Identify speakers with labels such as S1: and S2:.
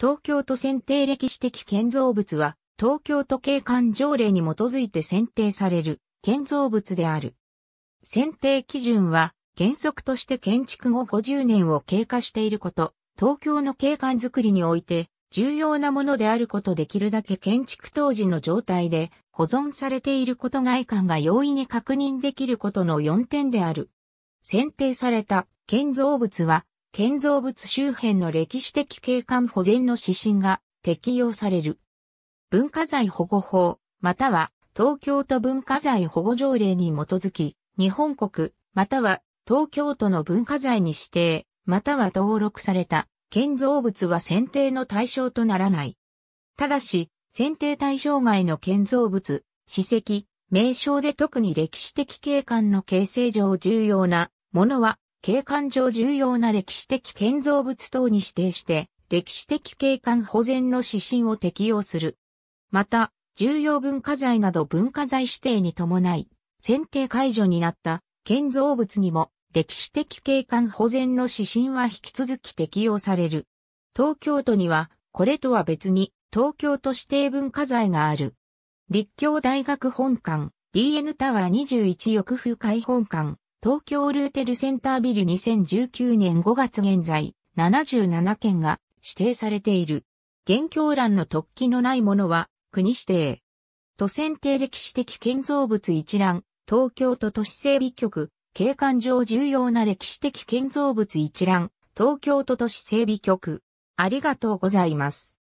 S1: 東京都選定歴史的建造物は、東京都景観条例に基づいて選定される建造物である。選定基準は、原則として建築後50年を経過していること、東京の景観づくりにおいて重要なものであることできるだけ建築当時の状態で保存されていること外観が容易に確認できることの4点である。選定された建造物は建造物周辺の歴史的景観保全の指針が適用される。文化財保護法、または東京都文化財保護条例に基づき、日本国、または東京都の文化財に指定、または登録された建造物は選定の対象とならない。ただし、選定対象外の建造物、史跡、名称で特に歴史的景観の形成上重要なものは景観上重要な歴史的建造物等に指定して、歴史的景観保全の指針を適用する。また、重要文化財など文化財指定に伴い、選定解除になった建造物にも歴史的景観保全の指針は引き続き適用される。東京都には、これとは別に東京都指定文化財がある。立教大学本館、DN タワー21翼府海本館、東京ルーテルセンタービル2019年5月現在、77件が指定されている。現況欄の突起のないものは国指定。都選定歴史的建造物一覧、東京都都市整備局、景観上重要な歴史的建造物一覧、東京都都市整備局。ありがと
S2: うございます。